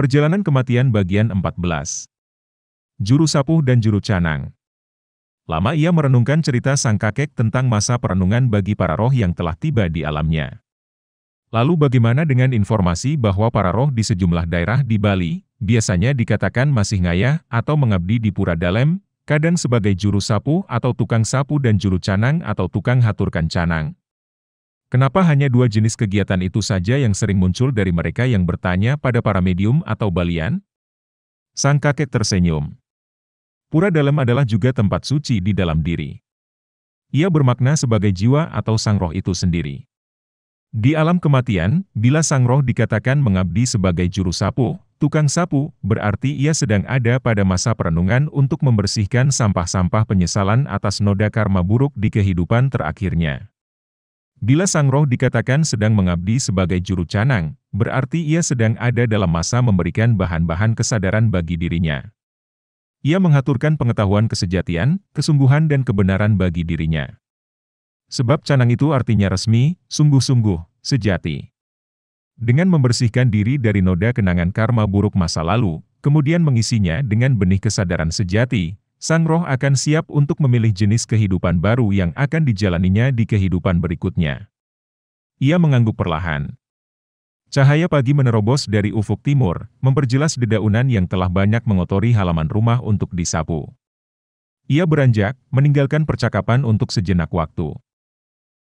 Perjalanan Kematian Bagian 14 Juru Sapuh dan Juru Canang Lama ia merenungkan cerita sang kakek tentang masa perenungan bagi para roh yang telah tiba di alamnya. Lalu bagaimana dengan informasi bahwa para roh di sejumlah daerah di Bali, biasanya dikatakan masih ngayah atau mengabdi di Pura Dalem, kadang sebagai juru sapu atau tukang sapu dan juru canang atau tukang haturkan canang, Kenapa hanya dua jenis kegiatan itu saja yang sering muncul dari mereka yang bertanya pada para medium atau balian? Sang kakek tersenyum. Pura dalam adalah juga tempat suci di dalam diri. Ia bermakna sebagai jiwa atau sang roh itu sendiri. Di alam kematian, bila sang roh dikatakan mengabdi sebagai juru sapu, tukang sapu, berarti ia sedang ada pada masa perenungan untuk membersihkan sampah-sampah penyesalan atas noda karma buruk di kehidupan terakhirnya. Bila sang roh dikatakan sedang mengabdi sebagai juru canang, berarti ia sedang ada dalam masa memberikan bahan-bahan kesadaran bagi dirinya. Ia mengaturkan pengetahuan kesejatian, kesungguhan dan kebenaran bagi dirinya. Sebab canang itu artinya resmi, sungguh-sungguh, sejati. Dengan membersihkan diri dari noda kenangan karma buruk masa lalu, kemudian mengisinya dengan benih kesadaran sejati, sang roh akan siap untuk memilih jenis kehidupan baru yang akan dijalaninya di kehidupan berikutnya. Ia mengangguk perlahan. Cahaya pagi menerobos dari ufuk timur, memperjelas dedaunan yang telah banyak mengotori halaman rumah untuk disapu. Ia beranjak, meninggalkan percakapan untuk sejenak waktu.